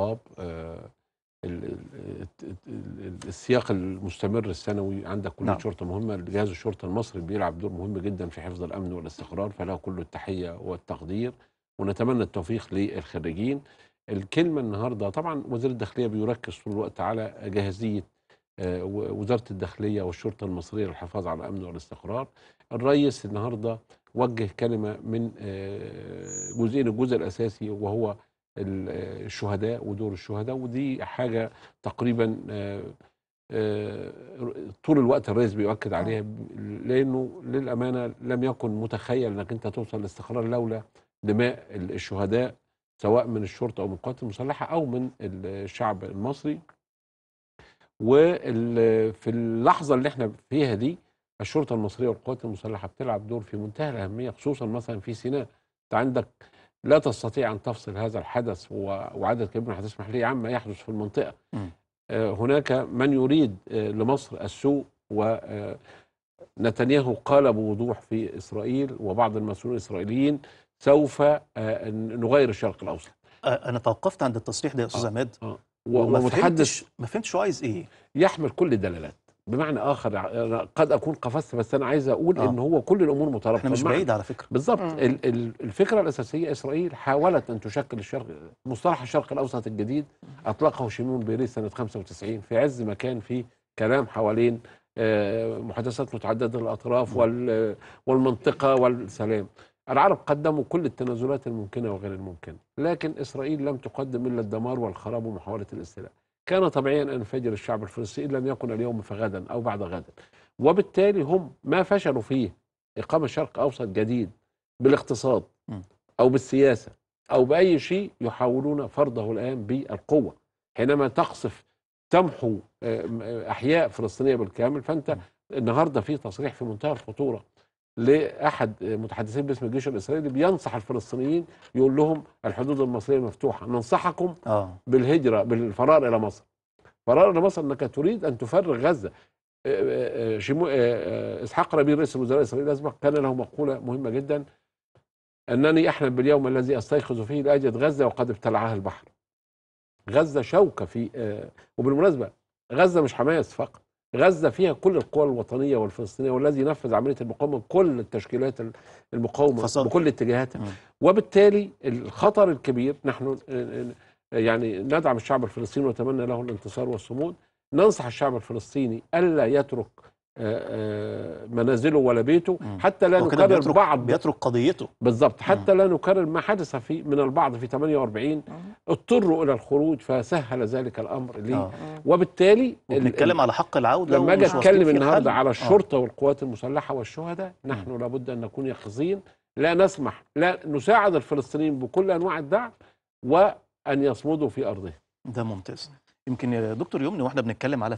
الطلاب آه، آه، السياق المستمر السنوي عندك كليه نعم. شرطه مهمه جهاز الشرطه المصري بيلعب دور مهم جدا في حفظ الامن والاستقرار فله كل التحيه والتقدير ونتمنى التوفيق للخريجين الكلمه النهارده طبعا وزير الداخليه بيركز طول الوقت على جاهزيه آه، وزاره الداخليه والشرطه المصريه للحفاظ على الامن والاستقرار الرئيس النهارده وجه كلمه من جزئين الجزء الاساسي وهو الشهداء ودور الشهداء ودي حاجه تقريبا آه، آه، طول الوقت الرئيس بيؤكد آه. عليها لانه للامانه لم يكن متخيل انك انت توصل لاستقرار لولا دماء الشهداء سواء من الشرطه او من القوات المسلحه او من الشعب المصري وفي اللحظه اللي احنا فيها دي الشرطه المصريه والقوات المسلحه بتلعب دور في منتهى الاهميه خصوصا مثلا في سيناء انت عندك لا تستطيع أن تفصل هذا الحدث وعدد كبير من هتسمح المحلية عما يحدث في المنطقة آه، هناك من يريد آه، لمصر السوء و آه، نتنياهو قال بوضوح في إسرائيل وبعض المسؤولين الإسرائيليين سوف نغير الشرق الأوسط أنا توقفت عند التصريح ده يا أستاذ عماد ومتحدث ما فهمتش عايز إيه يحمل كل الدلالات بمعنى اخر يعني قد اكون قفزت بس انا عايز اقول آه. ان هو كل الامور مترابطه احنا مش بعيد على فكره بالظبط الفكره الاساسيه اسرائيل حاولت ان تشكل الشرق مصطلح الشرق الاوسط الجديد اطلقه شيمون بيريس سنه 95 في عز ما كان في كلام حوالين آه، محادثات متعدده الاطراف والمنطقه والسلام العرب قدموا كل التنازلات الممكنه وغير الممكنه لكن اسرائيل لم تقدم الا الدمار والخراب ومحاوله الاستيلاء كان طبيعيا أن ينفجر الشعب الفلسطيني إن لم يكن اليوم فغدا أو بعد غد وبالتالي هم ما فشلوا فيه إقامة شرق أوسط جديد بالاقتصاد أو بالسياسة أو بأي شيء يحاولون فرضه الآن بالقوة حينما تقصف تمحو آه، آه، أحياء فلسطينية بالكامل فأنت النهارده في تصريح في منتهى الخطورة لاحد متحدثين باسم الجيش الاسرائيلي بينصح الفلسطينيين يقول لهم الحدود المصريه مفتوحه ننصحكم آه. بالهجره بالفرار الى مصر فرار الى مصر انك تريد ان تفرغ غزه آه، آه، آه، شمو... اسحاق ربيع رئيس الوزراء الاسرائيلي الاسبق كان له مقوله مهمه جدا انني احلم باليوم الذي استيقظ فيه لاجد غزه وقد ابتلعها البحر غزه شوكه في وبالمناسبه غزه مش حماس فقط غزة فيها كل القوى الوطنية والفلسطينية والذي نفذ عملية المقاومة كل التشكيلات المقاومة فصل. بكل اتجاهاتها وبالتالي الخطر الكبير نحن آه، آه، يعني ندعم الشعب الفلسطيني ونتمنى له الانتصار والصمود ننصح الشعب الفلسطيني ألا يترك آه، آه، منازله ولا بيته حتى لا نكرر بعض بيترك قضيته بالظبط حتى لا نكرر ما حدث في من البعض في 48 اضطروا الى الخروج فسهل ذلك الامر ليه آه. وبالتالي نتكلم على حق العوده لما اجي اتكلم النهارده على الشرطه والقوات المسلحه والشهداء نحن لابد ان نكون يقظين لا نسمح لا نساعد الفلسطينيين بكل انواع الدعم وان يصمدوا في ارضهم ده ممتاز يمكن يا دكتور يمني واحنا بنتكلم على